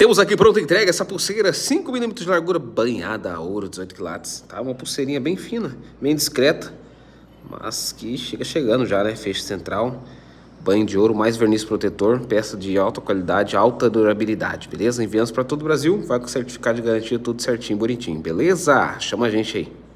Temos aqui pronta entrega essa pulseira 5mm de largura banhada a ouro, 18 quilates. Tá uma pulseirinha bem fina, bem discreta, mas que chega chegando já, né? Feixe central, banho de ouro, mais verniz protetor, peça de alta qualidade, alta durabilidade, beleza? Enviamos para todo o Brasil, vai com certificado de garantia, tudo certinho, bonitinho, beleza? Chama a gente aí.